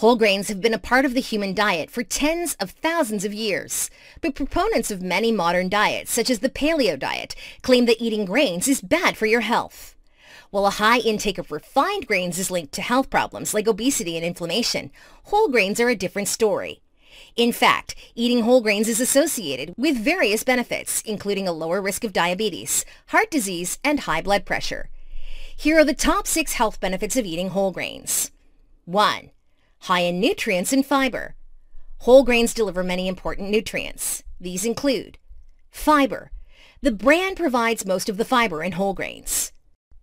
Whole grains have been a part of the human diet for tens of thousands of years, but proponents of many modern diets, such as the paleo diet, claim that eating grains is bad for your health. While a high intake of refined grains is linked to health problems like obesity and inflammation, whole grains are a different story. In fact, eating whole grains is associated with various benefits, including a lower risk of diabetes, heart disease, and high blood pressure. Here are the top six health benefits of eating whole grains. 1 high in nutrients and fiber. Whole grains deliver many important nutrients. These include fiber. The bran provides most of the fiber in whole grains.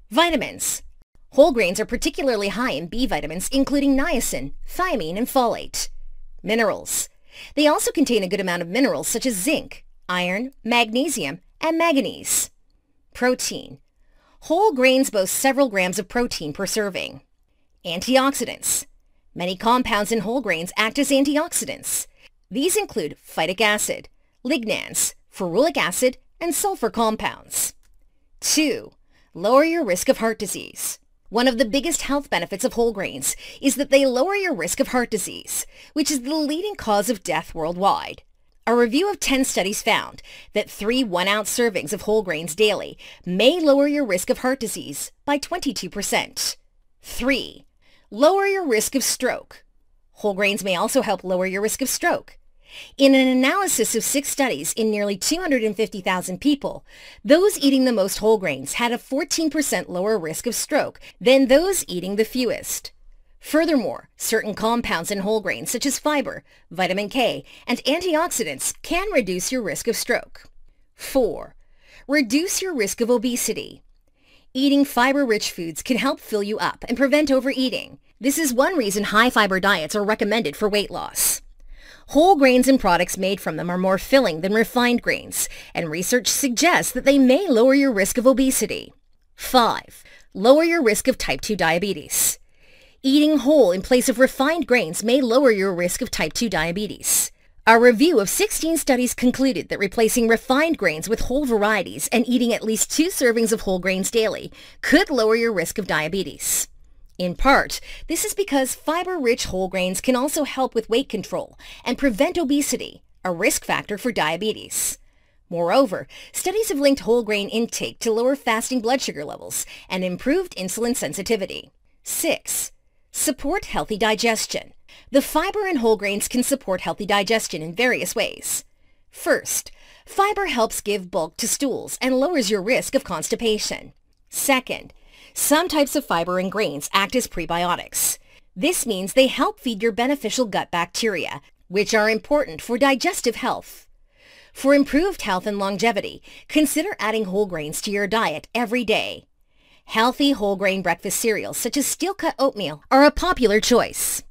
Vitamins. Whole grains are particularly high in B vitamins, including niacin, thiamine, and folate. Minerals. They also contain a good amount of minerals such as zinc, iron, magnesium, and manganese. Protein. Whole grains boast several grams of protein per serving. Antioxidants. Many compounds in whole grains act as antioxidants. These include phytic acid, lignans, ferulic acid, and sulfur compounds. 2. Lower your risk of heart disease. One of the biggest health benefits of whole grains is that they lower your risk of heart disease, which is the leading cause of death worldwide. A review of 10 studies found that three one-ounce servings of whole grains daily may lower your risk of heart disease by 22%. 3 lower your risk of stroke. Whole grains may also help lower your risk of stroke. In an analysis of six studies in nearly 250,000 people, those eating the most whole grains had a 14% lower risk of stroke than those eating the fewest. Furthermore, certain compounds in whole grains such as fiber, vitamin K, and antioxidants can reduce your risk of stroke. 4. Reduce your risk of obesity. Eating fiber-rich foods can help fill you up and prevent overeating. This is one reason high-fiber diets are recommended for weight loss. Whole grains and products made from them are more filling than refined grains, and research suggests that they may lower your risk of obesity. 5. Lower your risk of type 2 diabetes. Eating whole in place of refined grains may lower your risk of type 2 diabetes. Our review of 16 studies concluded that replacing refined grains with whole varieties and eating at least two servings of whole grains daily could lower your risk of diabetes. In part, this is because fiber-rich whole grains can also help with weight control and prevent obesity, a risk factor for diabetes. Moreover, studies have linked whole grain intake to lower fasting blood sugar levels and improved insulin sensitivity. 6. Support healthy digestion. The fiber in whole grains can support healthy digestion in various ways. First, fiber helps give bulk to stools and lowers your risk of constipation. Second, some types of fiber in grains act as prebiotics. This means they help feed your beneficial gut bacteria, which are important for digestive health. For improved health and longevity, consider adding whole grains to your diet every day. Healthy whole grain breakfast cereals such as steel cut oatmeal are a popular choice.